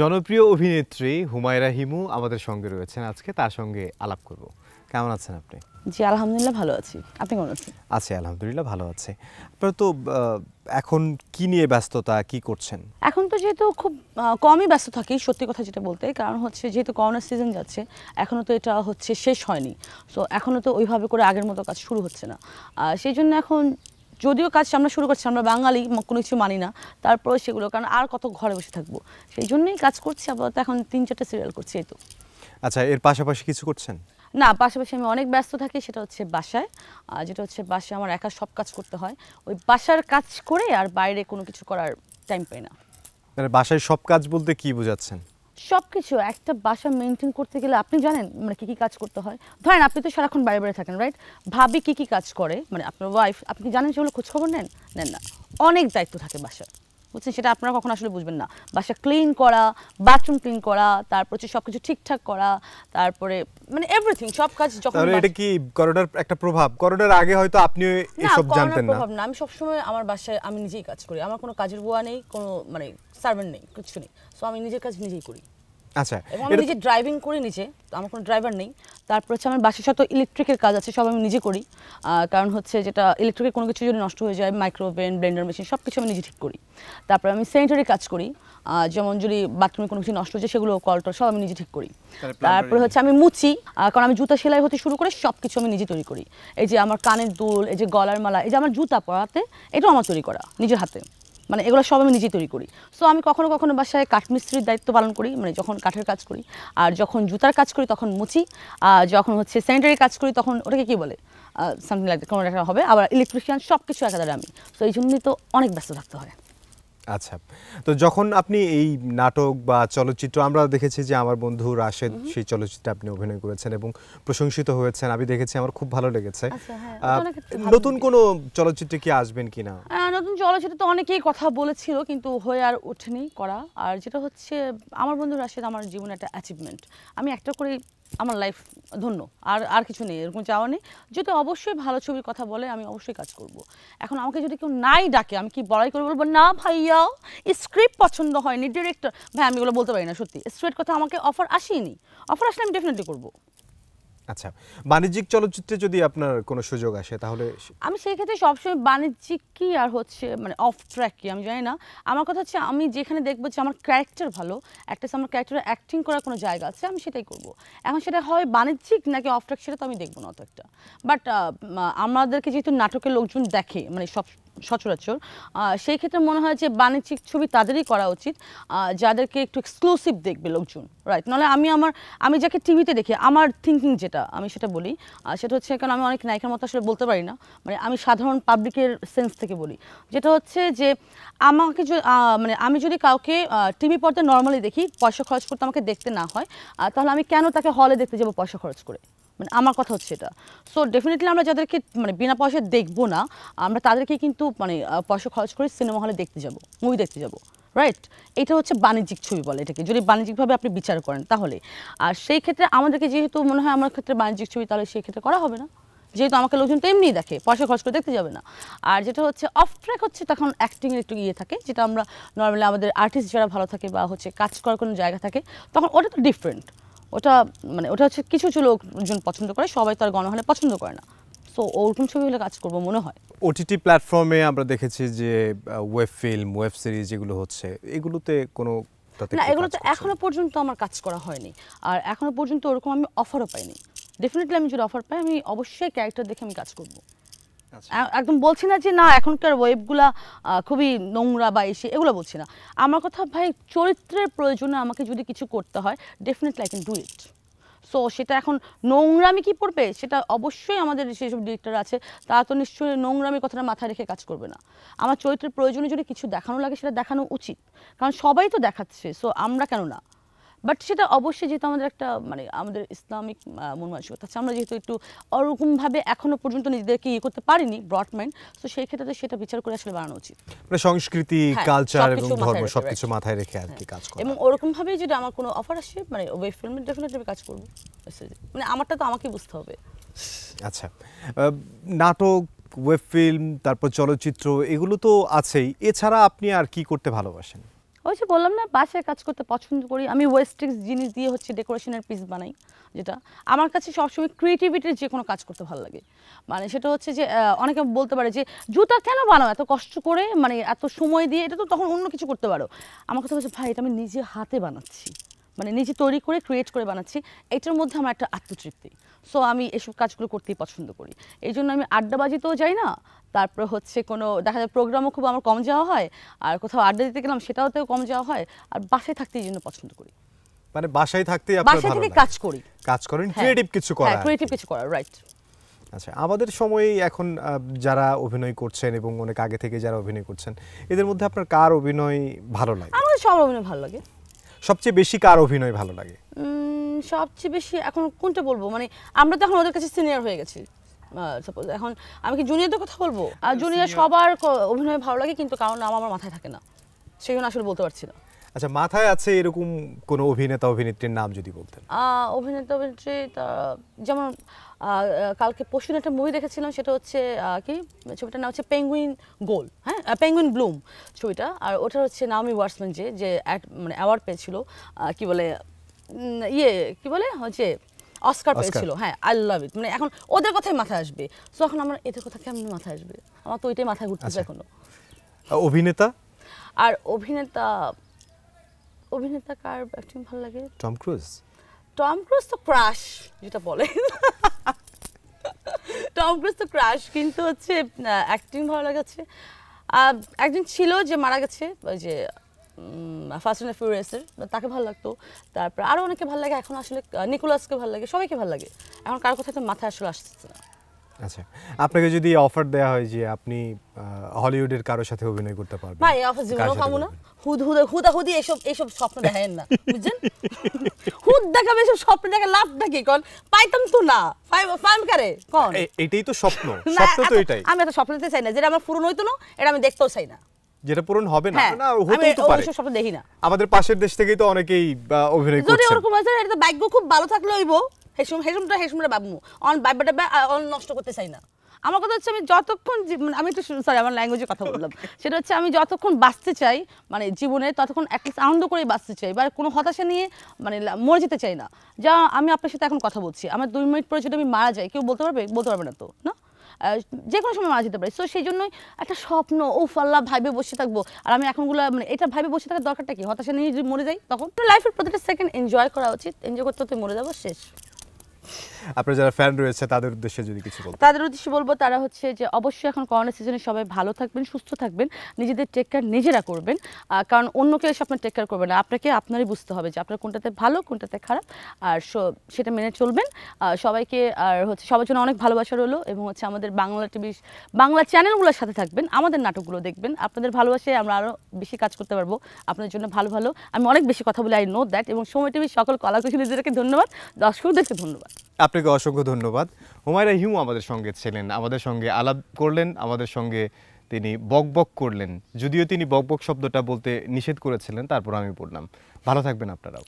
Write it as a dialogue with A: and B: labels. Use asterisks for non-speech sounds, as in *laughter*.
A: জনপ্রিয় অভিনেত্রী হুমায়রা হিমু আমাদের সঙ্গে রয়েছেন আজকে তার সঙ্গে আলাপ করব কেমন আছেন আপনি
B: জি আলহামদুলিল্লাহ ভালো আছি আপনি কেমন আছেন
A: আছি আলহামদুলিল্লাহ ভালো আছে আপনার তো এখন কি নিয়ে ব্যস্ততা কি করছেন
B: এখন তো যেহেতু খুব কমই ব্যস্ত থাকি সত্যি কথা যেটা বলতে কারণ হচ্ছে যেহেতু করোনার সিজন যাচ্ছে এখনও তো এটা হচ্ছে শেষ হয়নি সো এখনও তো ওইভাবে করে আগের মতো কাজ শুরু হচ্ছে না সেই জন্য এখন যদিও কাজ আমরা শুরু করছি আমরা বাঙালি কোনো কিছু মানি না তারপরে সেগুলো কারণ আর কত ঘরে বসে থাকবো সেই জন্যই কাজ করছি আপাতত এখন তিন চারটা সিরিয়াল করছি এই তো
A: আচ্ছা এর পাশাপাশি কিছু করছেন
B: না পাশাপাশি আমি অনেক ব্যস্ত থাকি সেটা হচ্ছে বাসায় আর যেটা হচ্ছে বাসায় আমার একা সব কাজ করতে হয় ওই বাসার কাজ করে আর বাইরে কোনো কিছু করার টাইম পাই না
A: মানে বাসায় সব কাজ বলতে কি
B: বোঝাচ্ছেন সব কিছু একটা বাসা মেনটেন করতে গেলে আপনি জানেন মানে কী কী কাজ করতে হয় ধরেন আপনি তো সারাক্ষণ বাইরে বাইরে থাকেন রাইট ভাবি কী কী কাজ করে মানে আপনার ওয়াইফ আপনি জানেন সেগুলো খোঁজখবর নেন নেন না অনেক দায়িত্ব থাকে বাসার বুঝছেন সেটা আপনারা কখনো আসলে বুঝবেন না বাসা ক্লিন করা বাথরুম ক্লিন করা তারপর হচ্ছে সবকিছু ঠিকঠাক করা তারপরে মানে এভরিথিং সব কাজ যখন এটা
A: কি করোনার একটা প্রভাব করোনার আগে হয়তো আপনি এসব জানতেন না প্রভাব
B: না আমি সবসময় আমার বাসায় আমি নিজেই কাজ করি আমার কোনো কাজের বুয়া নেই কোনো মানে সার্ভেন্ট নেই কিছু নেই সো আমি নিজের কাজ নিজেই করি আচ্ছা এবং আমি নিজে ড্রাইভিং করি নিজে আমার কোনো ড্রাইভার নেই তারপর হচ্ছে আমার ইলেকট্রিকের কাজ আছে সব আমি নিজে করি কারণ হচ্ছে যেটা ইলেকট্রিকের কোনো কিছু যদি নষ্ট হয়ে যায় মাইক্রোওভেন ব্লেন্ডার মেশিন সব কিছু আমি নিজে ঠিক করি তারপরে আমি স্যানিটারি কাজ করি যেমন যদি বাথরুমে কোনো কিছু নষ্ট যায় সেগুলো কলটল সব আমি নিজে ঠিক করি তারপরে হচ্ছে আমি মুচি কারণ আমি জুতা সেলাই হতে শুরু করে সব কিছু আমি নিজে তৈরি করি এই যে আমার কানের দুল এই যে গলার মালা এই যে আমার জুতা পরাতে এটাও আমার তৈরি করা নিজের হাতে মানে এগুলো সব আমি নিজে তৈরি করি সো আমি কখনো কখনো বাসায় কাঠমিস্ত্রির দায়িত্ব পালন করি মানে যখন কাঠের কাজ করি আর যখন জুতার কাজ করি তখন মুচি আর যখন হচ্ছে স্যানিটারি কাজ করি তখন ওটাকে কী বলে সামথিং লাগবে কোনো একটা হবে আবার ইলেকট্রিশিয়ান সব কিছু একা আমি সো এই জন্যই তো অনেক ব্যস্ত থাকতে হয়
A: আচ্ছা তো যখন আপনি এই নাটক বা চলচ্চিত্র আমরা দেখেছি যে আমার বন্ধু রাশেদ সেই চলচ্চিত্রে আপনি অভিনয় করেছেন এবং প্রশংসিত হয়েছেন আমি দেখেছি আমার খুব ভালো লেগেছে আচ্ছা, হ্যাঁ। নতুন কোনো চলচ্চিত্রে কি আসবেন কি না
B: নতুন চলচ্চিত্র তো অনেকেই কথা বলেছিল কিন্তু হয়ে আর ওঠেনি করা আর যেটা হচ্ছে আমার বন্ধু রাশেদ আমার জীবনে একটা অ্যাচিভমেন্ট আমি একটা করে আমার লাইফ ধন্য আর আর কিছু নেই এরকম চাওয়া নেই যদি অবশ্যই ভালো ছবির কথা বলে আমি অবশ্যই কাজ করব। এখন আমাকে যদি কেউ নাই ডাকে আমি কি বড়াই করে বলবো না ভাইয়া স্ক্রিপ্ট পছন্দ হয়নি ডিরেক্টর ভাই আমি ওগুলো বলতে পারি না সত্যি স্ক্রিপ্ট কথা আমাকে অফার আসেনি অফার আসলে আমি ডেফিনেটলি করবো
A: আচ্ছা বাণিজ্যিক চলচ্চিত্রে যদি আপনার কোনো সুযোগ আসে তাহলে
B: আমি সেই ক্ষেত্রে সবসময় বাণিজ্যিক কি আর হচ্ছে মানে অফ ট্র্যাক কি আমি জানি না আমার কথা হচ্ছে আমি যেখানে দেখবো যে আমার ক্যারেক্টার ভালো একটা আমার ক্যারেক্টারে অ্যাক্টিং করার কোনো জায়গা আছে আমি সেটাই করব এখন সেটা হয় বাণিজ্যিক নাকি অফ ট্র্যাক সেটা তো আমি দেখবো না অত একটা বাট আমাদেরকে যেহেতু নাটকের লোকজন দেখে মানে সব সচরাচর সেই ক্ষেত্রে মনে হয় যে বাণিজ্যিক ছবি তাদেরই করা উচিত যাদেরকে একটু এক্সক্লুসিভ দেখবে লোকজন রাইট নাহলে আমি আমার আমি যাকে টিভিতে দেখি আমার থিঙ্কিং যেটা আমি সেটা বলি সেটা হচ্ছে কারণ আমি অনেক নায়িকার মতো আসলে বলতে পারি না মানে আমি সাধারণ পাবলিকের সেন্স থেকে বলি যেটা হচ্ছে যে আমাকে মানে আমি যদি কাউকে টিভি পর্দায় নর্মালি দেখি পয়সা খরচ করতে আমাকে দেখতে না হয় তাহলে আমি কেন তাকে হলে দেখতে যাবো পয়সা খরচ করে মানে আমার কথা হচ্ছে এটা সো ডেফিনেটলি আমরা যাদেরকে মানে বিনা পয়সায় দেখবো না আমরা তাদেরকে কিন্তু মানে পয়সা খরচ করে সিনেমা হলে দেখতে যাব মুভি দেখতে যাব রাইট এটা হচ্ছে বাণিজ্যিক ছবি বলে এটাকে যদি বাণিজ্যিকভাবে আপনি বিচার করেন তাহলে আর সেই ক্ষেত্রে আমাদেরকে যেহেতু মনে হয় আমার ক্ষেত্রে বাণিজ্যিক ছবি তাহলে সেই ক্ষেত্রে করা হবে না যেহেতু আমাকে লোকজন তো এমনিই দেখে পয়সা খরচ করে দেখতে যাবে না আর যেটা হচ্ছে অফ ট্র্যাক হচ্ছে তখন অ্যাক্টিংয়ের একটু ইয়ে থাকে যেটা আমরা নর্মালি আমাদের আর্টিস্ট যারা ভালো থাকে বা হচ্ছে কাজ করার কোনো জায়গা থাকে তখন ওটা তো ডিফারেন্ট ওটা মানে ওটা হচ্ছে কিছু কিছু লোকজন পছন্দ করে সবাই তার গণহানে পছন্দ করে না সো ওরকম ছবি হলে কাজ করবো মনে হয়
A: ওটিটি প্ল্যাটফর্মে আমরা দেখেছি যে ওয়েব ফিল্ম ওয়েব সিরিজ যেগুলো হচ্ছে এগুলোতে কোনো না এগুলো তো
B: এখনো পর্যন্ত আমার কাজ করা হয়নি আর এখনো পর্যন্ত ওরকম আমি অফারও পাইনি ডেফিনেটলি আমি যদি অফার পাই আমি অবশ্যই ক্যারেক্টার দেখে আমি কাজ করবো আচ্ছা। একদম বলছি না যে না এখনকার ওয়েবগুলা খুবই নোংরা বা এসে এগুলো বলছি না আমার কথা ভাই চরিত্রের প্রয়োজনে আমাকে যদি কিছু করতে হয় definitely I can do it so সেটা এখন নোংরামি কি পড়বে সেটা অবশ্যই আমাদের সেসব ডিরেক্টর আছে তারা তো নিশ্চয়ই নোংরামি কথাটা মাথায় রেখে কাজ করবে না আমার চরিত্রের প্রয়োজনে যদি কিছু দেখানো লাগে সেটা দেখানো উচিত কারণ সবাই তো দেখাচ্ছে সো আমরা কেন না বাট সেটা অবশ্যই যেহেতু আমাদের একটা মানে আমাদের ইসলামিক মন মানসিকতা আছে আমরা যেহেতু একটু ওরকমভাবে এখনও পর্যন্ত নিজেদেরকে ইয়ে করতে পারিনি ব্রড মাইন্ড তো সেই ক্ষেত্রে সেটা বিচার করে আসলে বাড়ানো উচিত
A: মানে সংস্কৃতি হ্যাঁ, কালচার এবং ধর্ম সবকিছু মাথায় রেখে আর কি হ্যাঁ। কাজ করা
B: এবং ওরকমভাবেই যদি আমার কোনো অফার আসে মানে ওয়েব ফিল্মে ডেফিনেটলি কাজ করবো মানে আমারটা তো আমাকেই বুঝতে হবে
A: আচ্ছা নাটক ওয়েব ফিল্ম তারপর চলচ্চিত্র এগুলো তো আছেই এছাড়া আপনি আর কি করতে ভালোবাসেন
B: ওই যে বললাম না বাসায় কাজ করতে পছন্দ করি আমি ওয়েস্টিক্স জিনিস দিয়ে হচ্ছে ডেকোরেশনের পিস বানাই যেটা আমার কাছে সবসময় ক্রিয়েটিভিটির যে কোনো কাজ করতে ভালো লাগে মানে সেটা হচ্ছে যে অনেকে বলতে পারে যে জুতা কেন বানাও এত কষ্ট করে মানে এত সময় দিয়ে এটা তো তখন অন্য কিছু করতে পারো আমার কথা হচ্ছে ভাই এটা আমি নিজে হাতে বানাচ্ছি মানে নিজে তৈরি করে ক্রিয়েট করে বানাচ্ছি এটার মধ্যে আমার একটা আত্মতৃপ্তি সো আমি এসব কাজগুলো করতেই পছন্দ করি এই জন্য আমি আড্ডাবাজিতেও যাই না তারপর হচ্ছে কোনো দেখা যায় প্রোগ্রামও খুব আমার কম যাওয়া হয় আর কোথাও আড্ডা দিতে গেলাম সেটাও তো কম যাওয়া হয় আর বাসায় থাকতে এই জন্য পছন্দ করি
A: মানে বাসায় থাকতে বাসায় থেকে কাজ করি কাজ করেন ক্রিয়েটিভ হ্যাঁ। কিছু করা হ্যাঁ, ক্রিয়েটিভ কিছু করা রাইট আচ্ছা আমাদের সময়ে এখন যারা অভিনয় করছেন এবং অনেক আগে থেকে যারা অভিনয় করছেন এদের মধ্যে আপনার কার অভিনয় ভালো লাগে
B: আমার সব অভিনয় ভালো লাগে
A: সবচেয়ে বেশি কার অভিনয় ভালো লাগে
B: সবচেয়ে বেশি এখন কোনটা বলবো মানে আমরা তো এখন ওদের কাছে সিনিয়র হয়ে গেছি সাপোজ এখন আমি কি জুনিয়রদের কথা বলবো হ্যাঁ, আর জুনিয়র সবার অভিনয় ভালো লাগে কিন্তু কারণ নাম আমার মাথায় থাকে না সেই জন্য আসলে বলতে পারছি না
A: আচ্ছা মাথায় আছে এরকম কোন অভিনেতা অভিনেত্রীর নাম যদি বলতেন
B: অভিনেতা অভিনেত্রী যেমন কালকে পরশু একটা মুভি দেখেছিলাম সেটা হচ্ছে কি ছবিটার নাম হচ্ছে পেঙ্গুইন গোল হ্যাঁ পেঙ্গুইন ব্লুম ছবিটা আর ওটা হচ্ছে নামি ওয়ার্সম্যান যে যে মানে অ্যাওয়ার্ড পেয়েছিল কি বলে ইয়ে কি বলে হচ্ছে অস্কার পেয়েছিল হ্যাঁ আই লাভ ইট মানে এখন ওদের কথাই মাথায় আসবে সো এখন আমার এদের কথা কেমন মাথায় আসবে আমার তো ওইটাই মাথায় ঘুরতেছে আচ্ছা। এখনো অভিনেতা আর অভিনেতা অভিনেতা কার অ্যাক্টিং ভালো লাগে টম ক্রুজ টম ক্রুজ তো ক্রাশ যেটা বলে টম ক্রুজ তো ক্রাশ কিন্তু হচ্ছে অ্যাক্টিং ভালো লাগে হচ্ছে একজন ছিল যে মারা গেছে ওই যে ফার্স্ট অ্যান্ড ফিউরিয়াসের তাকে ভালো লাগতো তারপর আরও অনেকে ভালো লাগে এখন আসলে নিকোলাসকে ভালো লাগে সবাইকে ভালো লাগে এখন কারোর কথা তো মাথায় আসলে আসতেছে না
A: আচ্ছা আপনাকে যদি অফার দেওয়া হয় যে আপনি হলিউডের কারোর সাথে অভিনয় করতে পারবেন ভাই অফার পাবো না
B: হুদ হুদা হুদি এসব এসব স্বপ্ন দেখেন না বুঝছেন হুদ দেখাবে এসব স্বপ্ন দেখে লাভ নাকি কোন পাইতাম তো না ফাইম করে কোন
A: এটাই তো স্বপ্ন *laughs* স্বপ্ন তো এটাই আমি
B: এত স্বপ্ন চাই না যেটা আমার পূরণ হইতো না এটা আমি দেখতেও চাই না
A: যেটা পূরণ হবে না হ্যাঁ, না হতে তো পারে স্বপ্ন দেখি না আমাদের পাশের দেশ থেকেই তো অনেকেই অভিনয় করছে যদি ওরকম
B: আছে এটা ভাগ্য খুব ভালো থাকলে হইব হেসুম হেসুমটা হেসুমটা বাবু অন বাইবাটা অন নষ্ট করতে চাই না আমার কথা হচ্ছে আমি যতক্ষণ মানে আমি একটু সরি আমার ল্যাঙ্গুয়েজে কথা বললাম *laughs* সেটা হচ্ছে আমি যতক্ষণ বাঁচতে চাই মানে জীবনে ততক্ষণ অ্যাটলিস্ট আনন্দ করেই বাঁচতে চাই বা কোনো হতাশা নিয়ে মানে মরে যেতে চাই না যা আমি আপনার সাথে এখন কথা বলছি আমার দুই মিনিট পরে যদি আমি মারা যাই কেউ বলতে পারবে বলতে পারবে না তো না যে কোনো সময় মারা যেতে পারি সো সেই জন্যই একটা স্বপ্ন ও ফল্লা ভাইবে বসে থাকবো আর আমি এখনগুলো মানে এটা ভাইবে বসে থাকার দরকারটা কি হতাশা নিয়ে যদি মরে যাই তখন লাইফের প্রতিটা সেকেন্ড এনজয় করা উচিত এনজয় করতে করতে মরে যাবো শেষ
A: আপনার যারা ফ্যান রয়েছে তাদের উদ্দেশ্যে যদি কিছু বলতে
B: তাদের উদ্দেশ্যে বলবো তারা হচ্ছে যে অবশ্যই এখন করোনা সিজনে সবাই ভালো থাকবেন সুস্থ থাকবেন নিজেদের টেক কেয়ার নিজেরা করবেন কারণ অন্য কেউ এসে আপনার টেক কেয়ার করবে না আপনাকে আপনারই বুঝতে হবে যে আপনার কোনটাতে ভালো কোনটাতে খারাপ আর সেটা মেনে চলবেন সবাইকে আর হচ্ছে সবার জন্য অনেক ভালোবাসা রইলো এবং হচ্ছে আমাদের বাংলা টিভি বাংলা চ্যানেলগুলোর সাথে থাকবেন আমাদের নাটকগুলো দেখবেন আপনাদের ভালোবাসায় আমরা আরও বেশি কাজ করতে পারবো আপনাদের জন্য ভালো ভালো আমি অনেক বেশি কথা বলি আই নো দ্যাট এবং সময় টিভির সকল কলাকুশলীদেরকে ধন্যবাদ দর্শকদেরকে ধন্যবাদ
A: আপনাকে অসংখ্য ধন্যবাদ হুমায়রা হিউ আমাদের সঙ্গে ছিলেন আমাদের সঙ্গে আলাপ করলেন আমাদের সঙ্গে তিনি বকবক করলেন যদিও তিনি বকবক শব্দটা বলতে নিষেধ করেছিলেন তারপর আমি বললাম ভালো থাকবেন
B: আপনারাও